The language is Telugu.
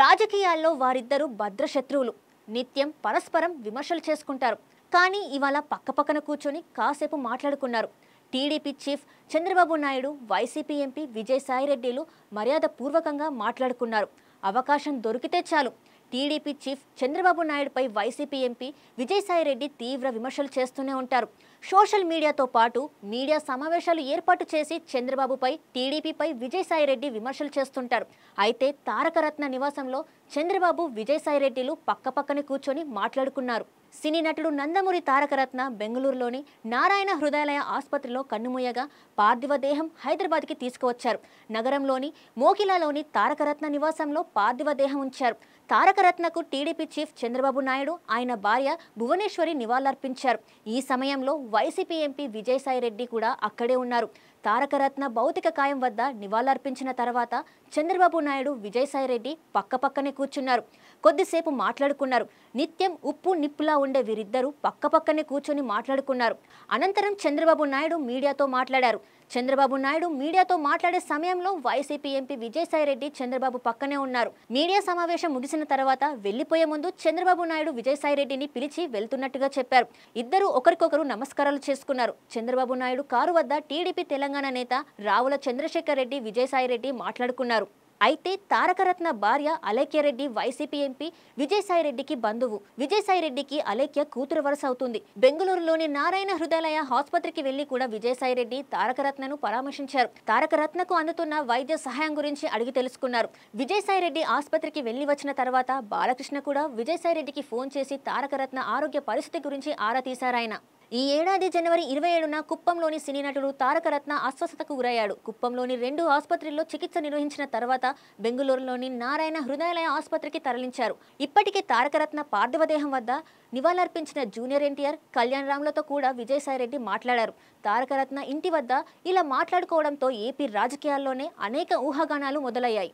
రాజకీయాల్లో వారిద్దరూ భద్రశత్రువులు నిత్యం పరస్పరం విమర్శలు చేసుకుంటారు కానీ ఇవాళ పక్కపక్కన కూర్చొని కాసేపు మాట్లాడుకున్నారు TDP chief Chandrababu Naidu YCP MP విజయసాయిరెడ్డిలు మర్యాదపూర్వకంగా మాట్లాడుకున్నారు అవకాశం దొరికితే చాలు టీడీపీ చీఫ్ చంద్రబాబు నాయుడుపై వైసీపీ ఎంపీ విజయసాయిరెడ్డి తీవ్ర విమర్శలు చేస్తూనే ఉంటారు సోషల్ మీడియాతో పాటు మీడియా సమావేశాలు ఏర్పాటు చేసి చంద్రబాబుపై టీడీపీపై విజయసాయిరెడ్డి విమర్శలు చేస్తుంటారు అయితే తారకరత్న నివాసంలో చంద్రబాబు విజయసాయిరెడ్డిలు పక్కపక్కనే కూర్చొని మాట్లాడుకున్నారు సినీ నటుడు నందమూరి తారకరత్న బెంగళూరులోని నారాయణ హృదయాలయ ఆసుపత్రిలో కన్నుమూయగా పార్థివ దేహం హైదరాబాద్కి తీసుకువచ్చారు నగరంలోని మోకిలాలోని తారకరత్న నివాసంలో పార్థివ దేహం ఉంచారు తారకరత్నకు టీడీపీ చీఫ్ చంద్రబాబు నాయుడు ఆయన భార్య భువనేశ్వరి నివాళులర్పించారు ఈ సమయంలో వైసీపీ ఎంపీ విజయసాయిరెడ్డి కూడా అక్కడే ఉన్నారు తారకరత్న భౌతిక కాయం వద్ద నివాళులర్పించిన తర్వాత చంద్రబాబు నాయుడు విజయసాయిరెడ్డి పక్కనే కూర్చున్నారు కొద్దిసేపు మాట్లాడుకున్నారు నిత్యం ఉప్పు నిప్పులా ఉండే వీరిద్దరూ పక్క పక్కనే కూర్చొని మాట్లాడుకున్నారు అనంతరం చంద్రబాబు నాయుడు మీడియాతో మాట్లాడారు చంద్రబాబు నాయుడు మీడియాతో మాట్లాడే సమయంలో వైసీపీ ఎంపీ విజయసాయిరెడ్డి చంద్రబాబు పక్కనే ఉన్నారు మీడియా సమావేశం ముగిసిన తర్వాత వెళ్లిపోయే ముందు చంద్రబాబు నాయుడు విజయసాయిరెడ్డిని పిలిచి వెళ్తున్నట్టుగా చెప్పారు ఇద్దరు ఒకరికొకరు నమస్కారాలు చేసుకున్నారు చంద్రబాబు నాయుడు కారు వద్ద టీడీపీ తెలంగాణ నేత రావుల చంద్రశేఖర్ రెడ్డి విజయసాయిరెడ్డి మాట్లాడుకున్నారు అయితే తారకరత్న భార్య అలేఖ్యరెడ్డి వైసీపీ ఎంపీ విజయసాయిరెడ్డికి బంధువు విజయసాయిరెడ్డికి అలేఖ్య కూతురు వరుస అవుతుంది బెంగళూరులోని నారాయణ హృదయాలయ ఆసుపత్రికి వెళ్లి కూడా విజయసాయిరెడ్డి తారకరత్నను పరామర్శించారు తారకరత్నకు అందుతున్న వైద్య సహాయం గురించి అడిగి తెలుసుకున్నారు విజయసాయిరెడ్డి ఆసుపత్రికి వెళ్లి వచ్చిన తర్వాత బాలకృష్ణ కూడా విజయసాయిరెడ్డికి ఫోన్ చేసి తారకరత్న ఆరోగ్య పరిస్థితి గురించి ఆరా తీశారాయన ఈ ఏడాది జనవరి ఇరవై ఏడున కుప్పంలోని సినీ నటుడు తారకరత్న అస్వస్థతకు గురయ్యాడు కుప్పంలోని రెండు ఆసుపత్రుల్లో చికిత్స నిర్వహించిన తర్వాత బెంగళూరులోని నారాయణ హృదయాలయ ఆసుపత్రికి తరలించారు ఇప్పటికే తారకరత్న పార్థివదేహం వద్ద నివాళులర్పించిన జూనియర్ ఎన్టీఆర్ కళ్యాణ్ రామ్లతో కూడా విజయసాయిరెడ్డి మాట్లాడారు తారకరత్న ఇంటి వద్ద ఇలా మాట్లాడుకోవడంతో ఏపీ రాజకీయాల్లోనే అనేక ఊహాగానాలు మొదలయ్యాయి